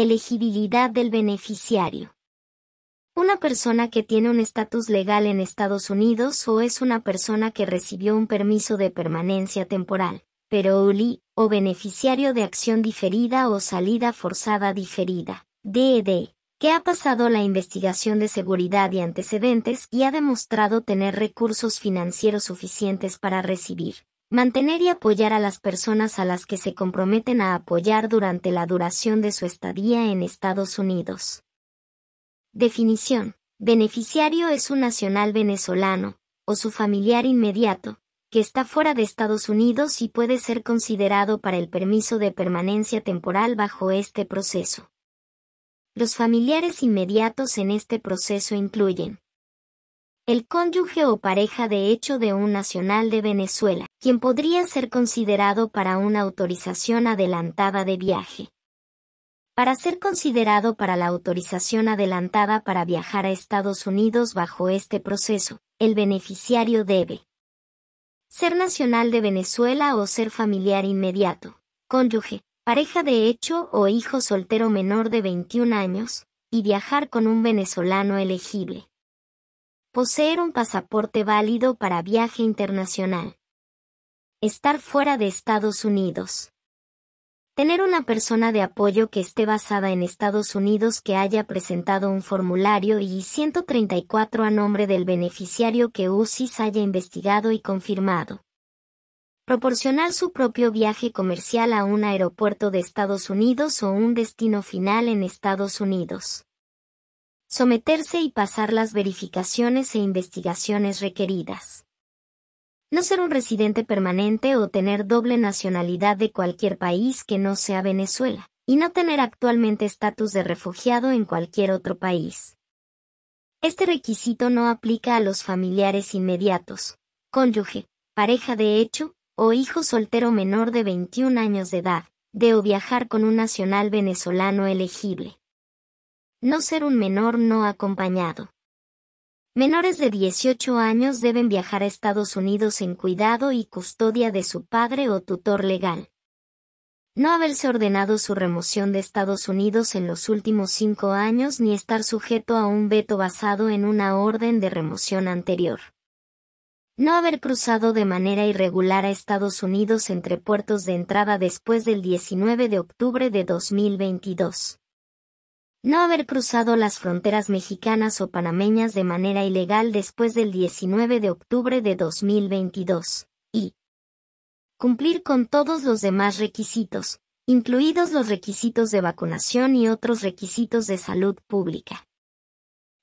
Elegibilidad del beneficiario. Una persona que tiene un estatus legal en Estados Unidos o es una persona que recibió un permiso de permanencia temporal, pero ULI, o beneficiario de acción diferida o salida forzada diferida, DED, que ha pasado la investigación de seguridad y antecedentes y ha demostrado tener recursos financieros suficientes para recibir Mantener y apoyar a las personas a las que se comprometen a apoyar durante la duración de su estadía en Estados Unidos. Definición. Beneficiario es un nacional venezolano, o su familiar inmediato, que está fuera de Estados Unidos y puede ser considerado para el permiso de permanencia temporal bajo este proceso. Los familiares inmediatos en este proceso incluyen el cónyuge o pareja de hecho de un nacional de Venezuela, quien podría ser considerado para una autorización adelantada de viaje. Para ser considerado para la autorización adelantada para viajar a Estados Unidos bajo este proceso, el beneficiario debe ser nacional de Venezuela o ser familiar inmediato, cónyuge, pareja de hecho o hijo soltero menor de 21 años, y viajar con un venezolano elegible. Poseer un pasaporte válido para viaje internacional. Estar fuera de Estados Unidos. Tener una persona de apoyo que esté basada en Estados Unidos que haya presentado un formulario y 134 a nombre del beneficiario que USIS haya investigado y confirmado. Proporcionar su propio viaje comercial a un aeropuerto de Estados Unidos o un destino final en Estados Unidos someterse y pasar las verificaciones e investigaciones requeridas. No ser un residente permanente o tener doble nacionalidad de cualquier país que no sea Venezuela, y no tener actualmente estatus de refugiado en cualquier otro país. Este requisito no aplica a los familiares inmediatos, cónyuge, pareja de hecho, o hijo soltero menor de 21 años de edad, de o viajar con un nacional venezolano elegible. No ser un menor no acompañado. Menores de 18 años deben viajar a Estados Unidos en cuidado y custodia de su padre o tutor legal. No haberse ordenado su remoción de Estados Unidos en los últimos cinco años ni estar sujeto a un veto basado en una orden de remoción anterior. No haber cruzado de manera irregular a Estados Unidos entre puertos de entrada después del 19 de octubre de 2022 no haber cruzado las fronteras mexicanas o panameñas de manera ilegal después del 19 de octubre de 2022, y cumplir con todos los demás requisitos, incluidos los requisitos de vacunación y otros requisitos de salud pública.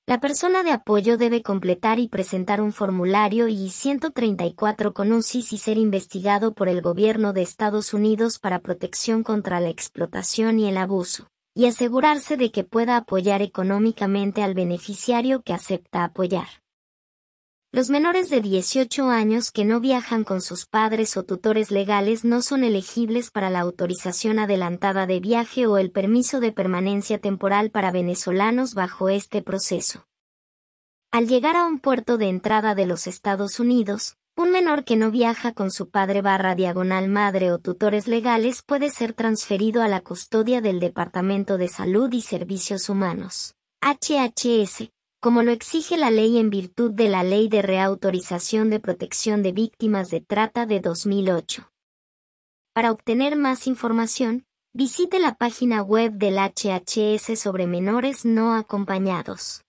La persona de apoyo debe completar y presentar un formulario I-134 con un CIS y ser investigado por el gobierno de Estados Unidos para protección contra la explotación y el abuso y asegurarse de que pueda apoyar económicamente al beneficiario que acepta apoyar. Los menores de 18 años que no viajan con sus padres o tutores legales no son elegibles para la autorización adelantada de viaje o el permiso de permanencia temporal para venezolanos bajo este proceso. Al llegar a un puerto de entrada de los Estados Unidos, un menor que no viaja con su padre barra diagonal madre o tutores legales puede ser transferido a la custodia del Departamento de Salud y Servicios Humanos, HHS, como lo exige la ley en virtud de la Ley de Reautorización de Protección de Víctimas de Trata de 2008. Para obtener más información, visite la página web del HHS sobre menores no acompañados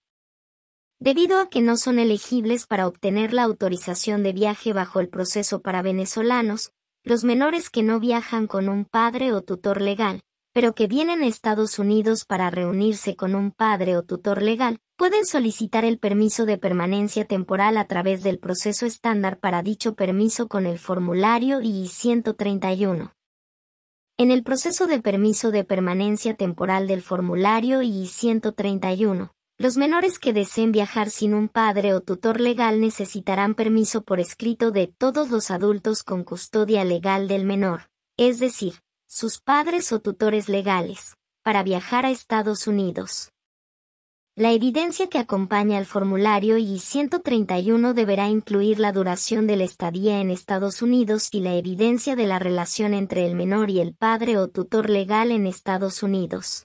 debido a que no son elegibles para obtener la autorización de viaje bajo el proceso para venezolanos, los menores que no viajan con un padre o tutor legal, pero que vienen a Estados Unidos para reunirse con un padre o tutor legal, pueden solicitar el permiso de permanencia temporal a través del proceso estándar para dicho permiso con el formulario I-131. En el proceso de permiso de permanencia temporal del formulario I-131, los menores que deseen viajar sin un padre o tutor legal necesitarán permiso por escrito de todos los adultos con custodia legal del menor, es decir, sus padres o tutores legales, para viajar a Estados Unidos. La evidencia que acompaña al formulario I-131 deberá incluir la duración de la estadía en Estados Unidos y la evidencia de la relación entre el menor y el padre o tutor legal en Estados Unidos.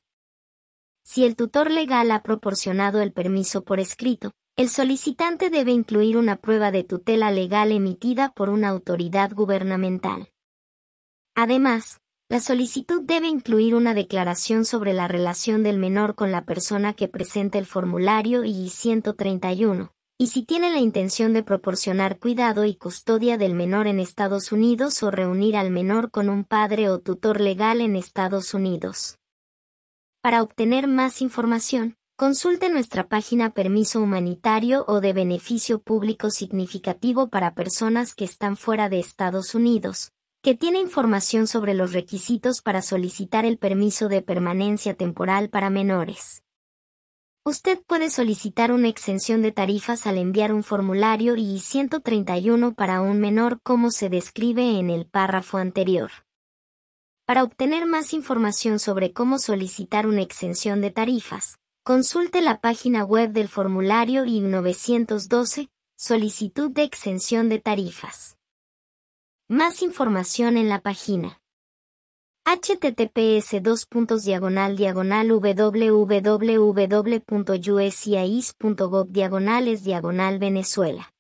Si el tutor legal ha proporcionado el permiso por escrito, el solicitante debe incluir una prueba de tutela legal emitida por una autoridad gubernamental. Además, la solicitud debe incluir una declaración sobre la relación del menor con la persona que presenta el formulario I-131, y si tiene la intención de proporcionar cuidado y custodia del menor en Estados Unidos o reunir al menor con un padre o tutor legal en Estados Unidos. Para obtener más información, consulte nuestra página Permiso Humanitario o de Beneficio Público Significativo para Personas que están fuera de Estados Unidos, que tiene información sobre los requisitos para solicitar el permiso de permanencia temporal para menores. Usted puede solicitar una exención de tarifas al enviar un formulario I-131 para un menor como se describe en el párrafo anterior. Para obtener más información sobre cómo solicitar una exención de tarifas, consulte la página web del formulario y 912, Solicitud de exención de tarifas. Más información en la página https diagonal diagonal www.usiais.gov e diagonales diagonal venezuela